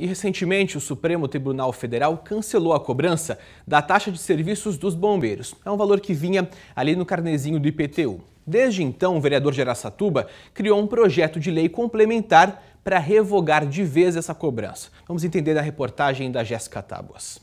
e recentemente o Supremo Tribunal Federal cancelou a cobrança da taxa de serviços dos bombeiros. É um valor que vinha ali no carnezinho do IPTU. Desde então, o vereador de criou um projeto de lei complementar para revogar de vez essa cobrança. Vamos entender na reportagem da Jéssica Tábuas.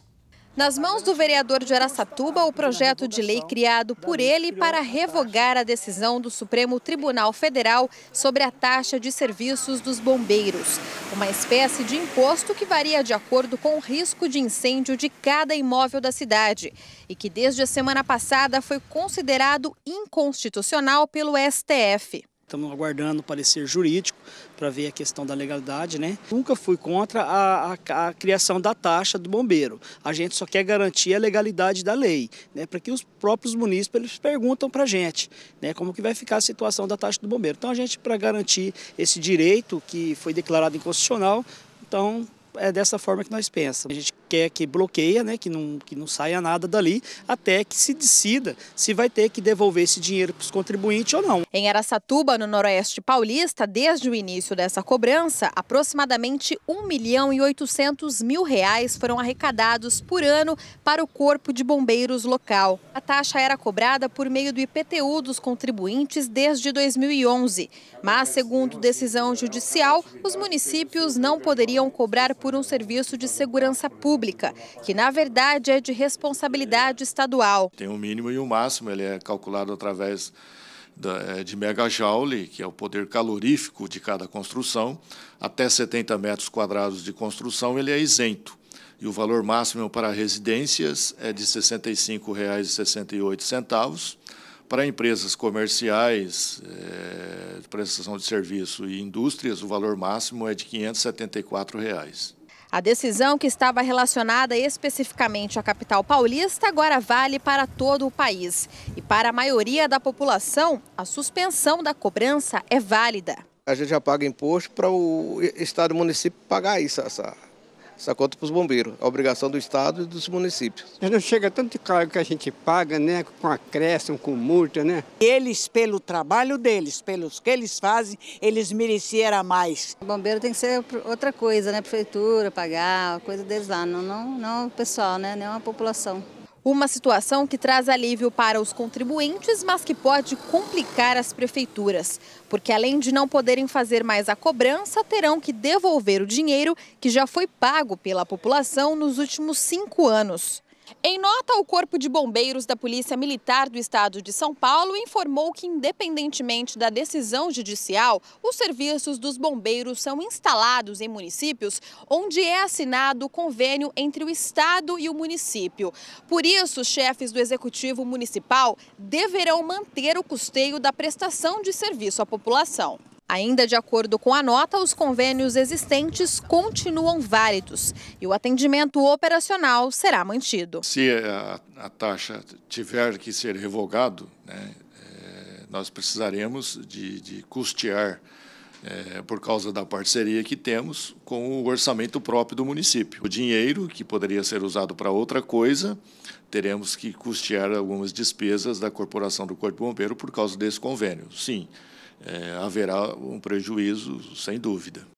Nas mãos do vereador de Araçatuba, o projeto de lei criado por ele para revogar a decisão do Supremo Tribunal Federal sobre a taxa de serviços dos bombeiros. Uma espécie de imposto que varia de acordo com o risco de incêndio de cada imóvel da cidade e que desde a semana passada foi considerado inconstitucional pelo STF. Estamos aguardando o parecer jurídico para ver a questão da legalidade, né? Nunca fui contra a, a, a, criação da taxa do bombeiro. A gente só quer garantir a legalidade da lei, né? Para que os próprios munícipes eles perguntam para a gente, né? Como que vai ficar a situação da taxa do bombeiro. Então a gente, para garantir esse direito que foi declarado inconstitucional, então é dessa forma que nós pensamos. A gente quer que bloqueia, né, que, não, que não saia nada dali, até que se decida se vai ter que devolver esse dinheiro para os contribuintes ou não. Em Araçatuba, no Noroeste Paulista, desde o início dessa cobrança, aproximadamente 1 milhão e 800 mil reais foram arrecadados por ano para o Corpo de Bombeiros local. A taxa era cobrada por meio do IPTU dos contribuintes desde 2011, mas, segundo decisão judicial, os municípios não poderiam cobrar por por um serviço de segurança pública, que na verdade é de responsabilidade estadual. Tem um mínimo e um máximo, ele é calculado através é, de megajoule, que é o poder calorífico de cada construção, até 70 metros quadrados de construção, ele é isento. E o valor máximo para residências é de R$ 65,68. Para empresas comerciais, é, prestação de serviço e indústrias, o valor máximo é de R$ 574. Reais. A decisão que estava relacionada especificamente à capital paulista agora vale para todo o país. E para a maioria da população, a suspensão da cobrança é válida. A gente já paga imposto para o Estado e o município pagar isso, essa, essa conta para os bombeiros, a obrigação do Estado e dos municípios. Não chega tanto cargo que a gente paga, né? Com acréscimo, com multa, né? Eles, pelo trabalho deles, pelos que eles fazem, eles mereceram mais. O bombeiro tem que ser outra coisa, né? Prefeitura, pagar, coisa deles lá, não, não, não o pessoal, né? Não a população. Uma situação que traz alívio para os contribuintes, mas que pode complicar as prefeituras, porque além de não poderem fazer mais a cobrança, terão que devolver o dinheiro que já foi pago pela população nos últimos cinco anos. Em nota, o Corpo de Bombeiros da Polícia Militar do Estado de São Paulo informou que, independentemente da decisão judicial, os serviços dos bombeiros são instalados em municípios onde é assinado o convênio entre o Estado e o município. Por isso, os chefes do Executivo Municipal deverão manter o custeio da prestação de serviço à população. Ainda de acordo com a nota, os convênios existentes continuam válidos e o atendimento operacional será mantido. Se a, a taxa tiver que ser revogado, né, é, nós precisaremos de, de custear, é, por causa da parceria que temos, com o orçamento próprio do município. O dinheiro que poderia ser usado para outra coisa, teremos que custear algumas despesas da Corporação do Corpo Bombeiro por causa desse convênio. Sim é, haverá um prejuízo, sem dúvida.